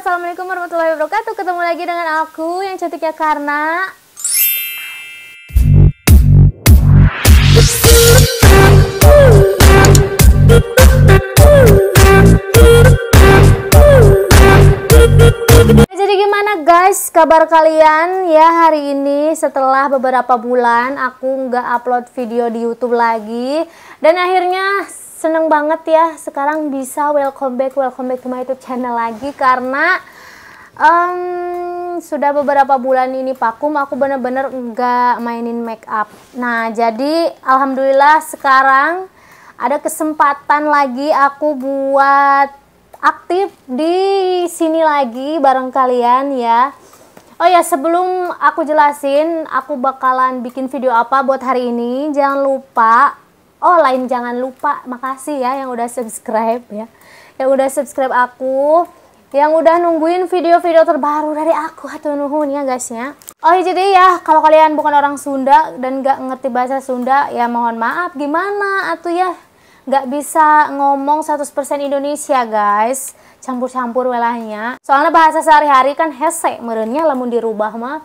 Assalamualaikum warahmatullahi wabarakatuh Ketemu lagi dengan aku yang cantik ya karena nah, Jadi gimana guys kabar kalian ya hari ini setelah beberapa bulan aku nggak upload video di YouTube lagi dan akhirnya seneng banget ya sekarang bisa welcome back welcome back to my YouTube channel lagi karena um, sudah beberapa bulan ini pakum aku bener-bener nggak mainin make up. Nah jadi alhamdulillah sekarang ada kesempatan lagi aku buat aktif di sini lagi bareng kalian ya. Oh ya, sebelum aku jelasin aku bakalan bikin video apa buat hari ini, jangan lupa oh lain jangan lupa makasih ya yang udah subscribe ya yang udah subscribe aku yang udah nungguin video-video terbaru dari aku atau nuhun ya guys ya oh iya, jadi ya kalau kalian bukan orang Sunda dan gak ngerti bahasa Sunda ya mohon maaf gimana atuh ya gak bisa ngomong 100% Indonesia guys campur-campur welahnya soalnya bahasa sehari-hari kan hese merenya lamun dirubah mah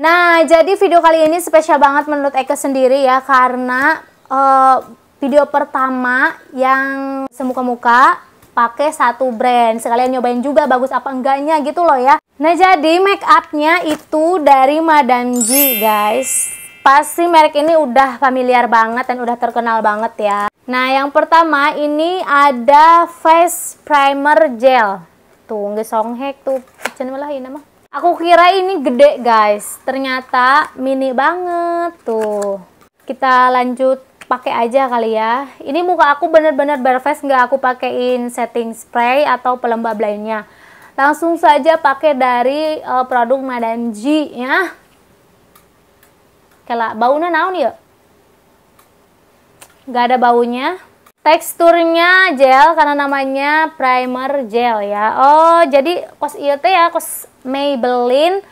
nah jadi video kali ini spesial banget menurut Eka sendiri ya karena uh, video pertama yang semuka-muka pakai satu brand. Sekalian nyobain juga bagus apa enggaknya gitu loh ya. Nah, jadi make upnya itu dari Madam guys. Pasti merek ini udah familiar banget dan udah terkenal banget ya. Nah, yang pertama ini ada face primer gel. Tuh, nggak songhek tuh. lah ini mah. Aku kira ini gede, guys. Ternyata mini banget tuh. Kita lanjut pakai aja kali ya ini muka aku bener-bener bare face nggak aku pakaiin setting spray atau pelembab lainnya langsung saja pakai dari uh, produk Madame G ya kela baunya naon ya nggak ada baunya teksturnya gel karena namanya primer gel ya oh jadi kos iya ya kos Maybelline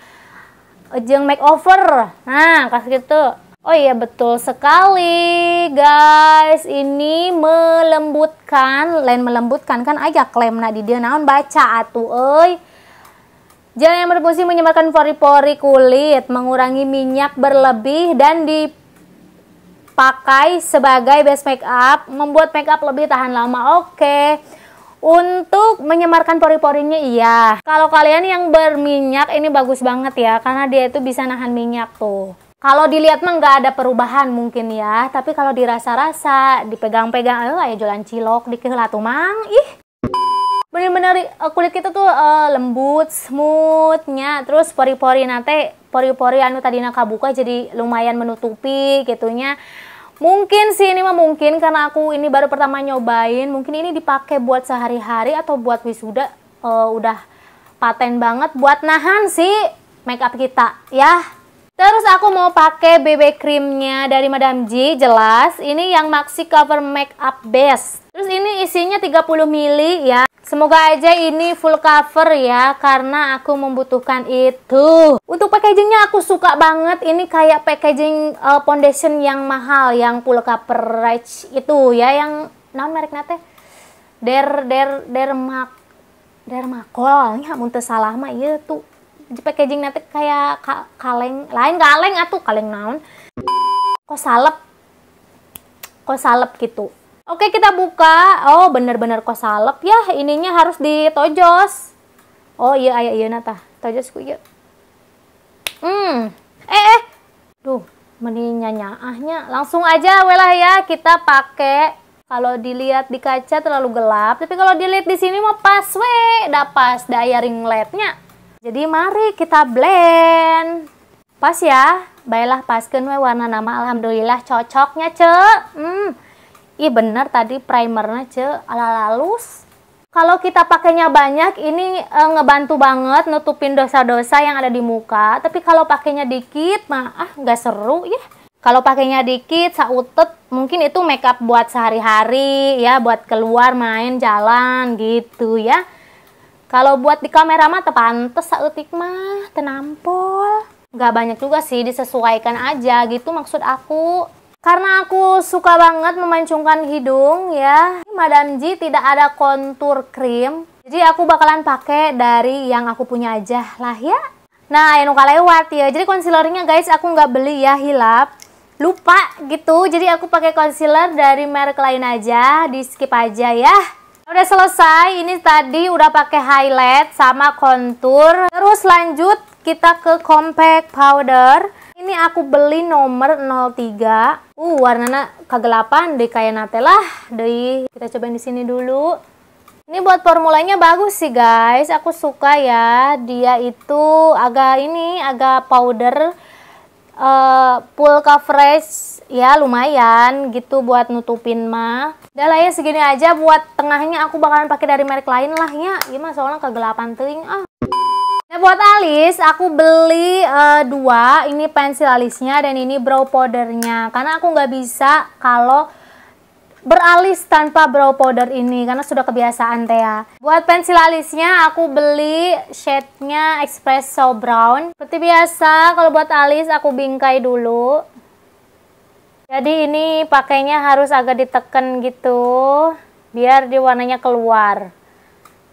eh, jeng makeover nah kasih gitu Oh iya betul sekali guys. Ini melembutkan, lain melembutkan kan aja klaim nah di dia naon baca atuh oi. Jalan yang berfungsi menyebarkan pori-pori kulit, mengurangi minyak berlebih dan dipakai sebagai base make up, membuat make up lebih tahan lama. Oke. Untuk menyemarkan pori-porinya iya. Kalau kalian yang berminyak ini bagus banget ya karena dia itu bisa nahan minyak tuh. Kalau dilihat mah nggak ada perubahan mungkin ya, tapi kalau dirasa-rasa, dipegang-pegang, eh, ayo ayo jualan cilok, dikelah tuh mang, ih. Bener-bener eh, kulit kita tuh uh, lembut, smoothnya, terus pori-pori nanti pori-pori anu tadi buka jadi lumayan menutupi gitunya. Mungkin sih ini mah mungkin karena aku ini baru pertama nyobain, mungkin ini dipakai buat sehari-hari atau buat wisuda uh, udah paten banget buat nahan sih makeup kita ya Terus aku mau pakai BB creamnya dari Madame G, jelas. Ini yang Maxi Cover Makeup Base. Terus ini isinya 30 ml ya. Semoga aja ini full cover ya, karena aku membutuhkan itu. Untuk packagingnya aku suka banget. Ini kayak packaging uh, foundation yang mahal, yang full coverage itu ya, yang non mereknya teh Der der der mak der makol, ya, muntah salah mah itu. Iya, tuh packaging nanti kayak ka kaleng lain kaleng atau kaleng naon kok salep kok salep gitu oke kita buka oh bener-bener kok salep ya ininya harus ditojos oh iya ayah iya nata tojos ku iya hmm eh eh duh meninya nyahnya. langsung aja welah ya kita pakai kalau dilihat di kaca terlalu gelap tapi kalau dilihat di sini mau pas weh, dah pas daya ringletnya jadi mari kita blend. Pas ya, baiklah paskan we warna nama alhamdulillah cocoknya cek. Hmm. Iya bener tadi primernya cek ala lalus. Kalau kita pakainya banyak ini e, ngebantu banget nutupin dosa-dosa yang ada di muka. Tapi kalau pakainya dikit mah ah nggak seru ya. Kalau pakainya dikit, sautet, mungkin itu makeup buat sehari-hari ya, buat keluar main jalan gitu ya. Kalau buat di kamera mah tepantes sautik mah tenampol. Gak banyak juga sih disesuaikan aja gitu maksud aku. Karena aku suka banget memancungkan hidung ya. Madam G tidak ada kontur krim. Jadi aku bakalan pakai dari yang aku punya aja lah ya. Nah, yang nuka lewat ya. Jadi concealernya guys aku nggak beli ya hilap. Lupa gitu. Jadi aku pakai concealer dari merek lain aja. Di skip aja ya. Udah selesai, ini tadi udah pakai highlight sama contour. Terus lanjut kita ke compact powder. Ini aku beli nomor 03. Uh, warnanya kegelapan deh kayak nate lah. Deh, kita cobain di sini dulu. Ini buat formulanya bagus sih guys. Aku suka ya. Dia itu agak ini, agak powder full eh, coverage ya lumayan gitu buat nutupin mah udah lah ya segini aja buat tengahnya aku bakalan pakai dari merek lain lah ya gimana iya soalnya kegelapan ting ah Nah buat alis aku beli uh, dua ini pensil alisnya dan ini brow powdernya karena aku nggak bisa kalau beralis tanpa brow powder ini karena sudah kebiasaan teh ya. Buat pensil alisnya aku beli shade-nya Espresso Brown. Seperti biasa kalau buat alis aku bingkai dulu. Jadi ini pakainya harus agak diteken gitu biar di warnanya keluar.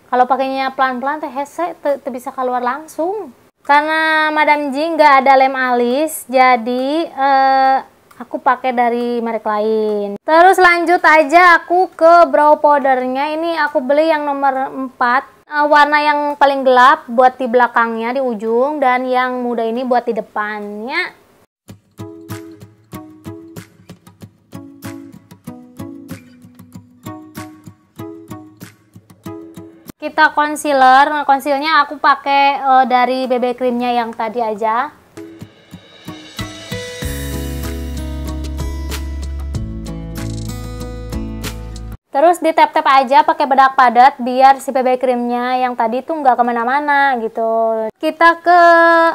Kalau pakainya pelan-pelan teh hese teh bisa keluar langsung. Karena Madam Jing nggak ada lem alis, jadi eh, aku pakai dari merek lain terus lanjut aja aku ke brow powdernya ini aku beli yang nomor 4 uh, eh, warna yang paling gelap buat di belakangnya di ujung dan yang muda ini buat di depannya kita concealer. concealnya aku pakai uh, dari BB creamnya yang tadi aja. Terus di tap-tap aja pakai bedak padat biar si BB creamnya yang tadi tuh nggak kemana-mana gitu. Kita ke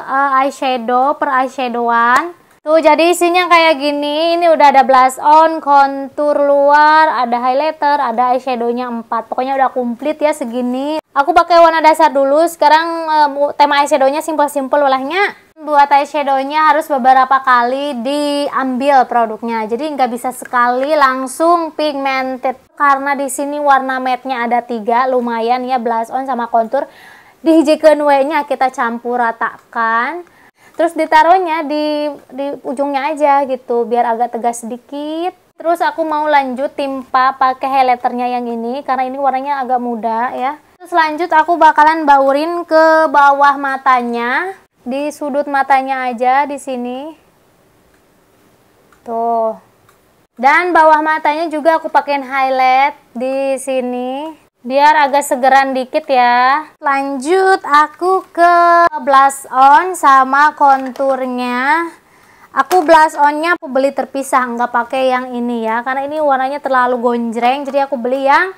uh, eyeshadow per eyeshadowan. Tuh jadi isinya kayak gini, ini udah ada blush on, contour luar, ada highlighter, ada eyeshadownya 4 Pokoknya udah komplit ya segini Aku pakai warna dasar dulu, sekarang um, tema eyeshadownya simpel-simpel simple olahnya. Buat eyeshadownya harus beberapa kali diambil produknya, jadi nggak bisa sekali langsung pigmented. Karena di sini warna matte-nya ada tiga, lumayan ya blush on sama kontur. Dihijikan W-nya kita campur ratakan, terus ditaruhnya di, di ujungnya aja gitu, biar agak tegas sedikit. Terus aku mau lanjut timpa pakai highlighternya yang ini, karena ini warnanya agak muda ya. Terus lanjut aku bakalan baurin ke bawah matanya di sudut matanya aja di sini. Tuh. Dan bawah matanya juga aku pakein highlight di sini biar agak segeran dikit ya lanjut aku ke blush on sama konturnya aku blush onnya aku beli terpisah nggak pakai yang ini ya karena ini warnanya terlalu gonjreng jadi aku beli yang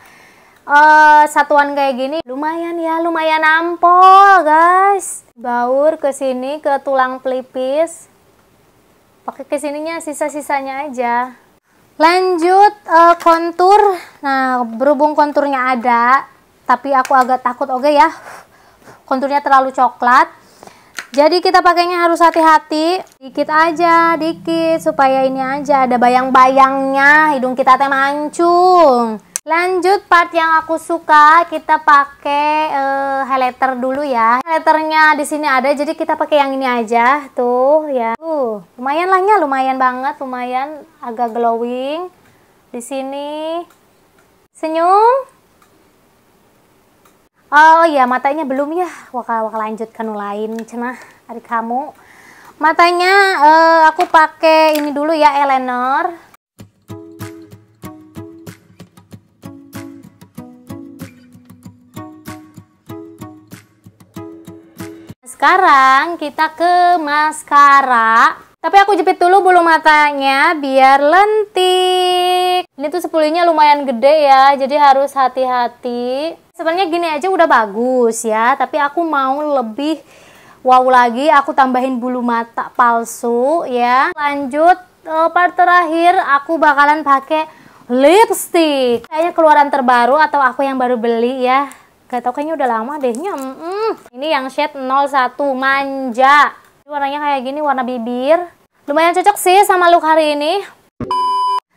uh, satuan kayak gini lumayan ya lumayan ampol guys baur ke sini ke tulang pelipis pakai kesininya sisa-sisanya aja lanjut uh, kontur nah berhubung konturnya ada tapi aku agak takut oke okay ya konturnya terlalu coklat jadi kita pakainya harus hati-hati, dikit aja, dikit supaya ini aja ada bayang-bayangnya, hidung kita teh mancung. Lanjut part yang aku suka, kita pakai uh, highlighter dulu ya. Highlighternya di sini ada, jadi kita pakai yang ini aja tuh ya. Uh, lumayan lahnya, lumayan banget, lumayan agak glowing. Di sini senyum. Oh ya matanya belum ya, wakal wakal lanjutkan lain cenah adik kamu. Matanya uh, aku pakai ini dulu ya Eleanor Sekarang kita ke maskara. Tapi aku jepit dulu bulu matanya biar lentik. Ini tuh sepuluhnya lumayan gede ya, jadi harus hati-hati. Sebenarnya gini aja udah bagus ya, tapi aku mau lebih wow lagi. Aku tambahin bulu mata palsu ya. Lanjut e, part terakhir aku bakalan pakai lipstick. Kayaknya keluaran terbaru atau aku yang baru beli ya. Gak tau kayaknya udah lama deh. Nyam. Mm. Ini yang shade 01 manja. Warnanya kayak gini, warna bibir. Lumayan cocok sih sama look hari ini.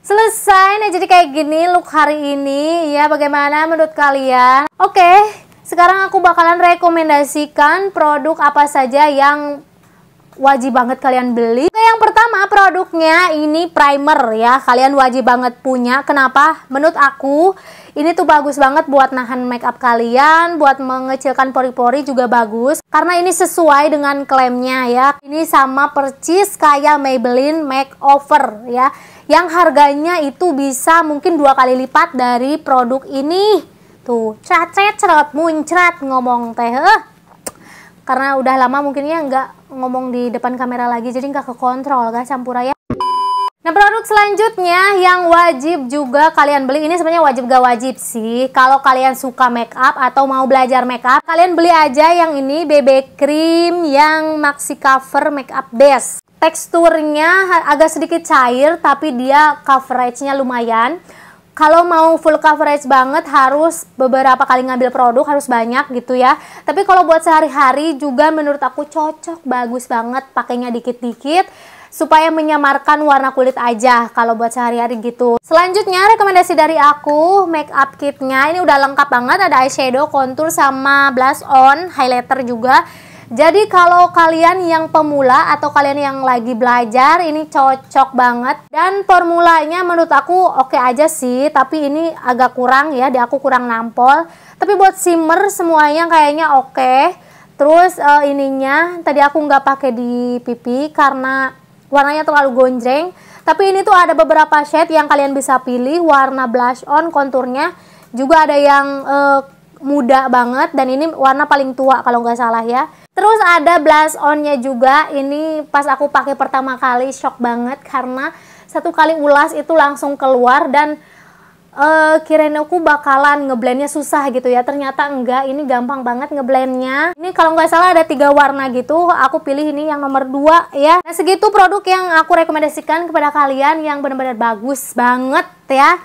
Selesai, nih jadi kayak gini look hari ini. Ya, bagaimana menurut kalian? Oke, okay, sekarang aku bakalan rekomendasikan produk apa saja yang wajib banget kalian beli. Oke, yang pertama produknya ini primer ya. Kalian wajib banget punya. Kenapa? Menurut aku ini tuh bagus banget buat nahan make up kalian, buat mengecilkan pori-pori juga bagus karena ini sesuai dengan klaimnya ya. Ini sama percis kayak Maybelline Makeover ya. Yang harganya itu bisa mungkin dua kali lipat dari produk ini. Tuh, cacet cerot muncrat ngomong teh. Eh karena udah lama mungkinnya nggak ngomong di depan kamera lagi jadi nggak kekontrol campur ya Nah produk selanjutnya yang wajib juga kalian beli ini sebenarnya wajib gak wajib sih kalau kalian suka make up atau mau belajar make up kalian beli aja yang ini BB cream yang maxi cover make up base teksturnya agak sedikit cair tapi dia coveragenya lumayan kalau mau full coverage banget harus beberapa kali ngambil produk harus banyak gitu ya tapi kalau buat sehari-hari juga menurut aku cocok bagus banget pakainya dikit-dikit supaya menyamarkan warna kulit aja kalau buat sehari-hari gitu selanjutnya rekomendasi dari aku make up kitnya ini udah lengkap banget ada eyeshadow contour sama blush on highlighter juga jadi kalau kalian yang pemula atau kalian yang lagi belajar ini cocok banget dan formulanya menurut aku oke okay aja sih tapi ini agak kurang ya di aku kurang nampol tapi buat simmer semuanya kayaknya oke okay. terus uh, ininya tadi aku nggak pakai di pipi karena warnanya terlalu gonjreng tapi ini tuh ada beberapa shade yang kalian bisa pilih warna blush on konturnya juga ada yang uh, muda banget dan ini warna paling tua kalau nggak salah ya Terus ada blush onnya juga. Ini pas aku pakai pertama kali shock banget karena satu kali ulas itu langsung keluar dan uh, kirain aku bakalan ngeblendnya susah gitu ya. Ternyata enggak, ini gampang banget ngeblendnya. Ini kalau nggak salah ada tiga warna gitu. Aku pilih ini yang nomor dua ya. Nah segitu produk yang aku rekomendasikan kepada kalian yang benar-benar bagus banget ya.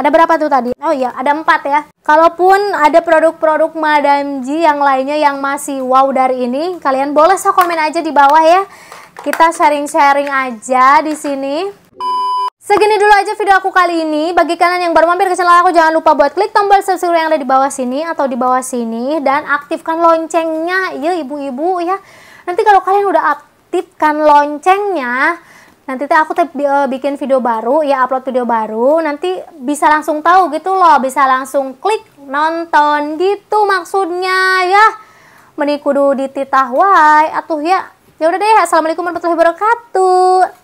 Ada berapa tuh tadi? Oh iya, ada empat ya. Kalaupun ada produk-produk Madam G yang lainnya yang masih wow dari ini, kalian boleh so komen aja di bawah ya. Kita sharing-sharing aja di sini. Segini dulu aja video aku kali ini. Bagi kalian yang baru mampir ke channel aku, jangan lupa buat klik tombol subscribe yang ada di bawah sini atau di bawah sini. Dan aktifkan loncengnya, ya ibu-ibu ya. Nanti kalau kalian udah aktifkan loncengnya, nanti teh aku teh eh, bikin video baru ya upload video baru nanti bisa langsung tahu gitu loh bisa langsung klik nonton gitu maksudnya ya menikudu titah wae atuh ya ya udah deh assalamualaikum warahmatullahi wabarakatuh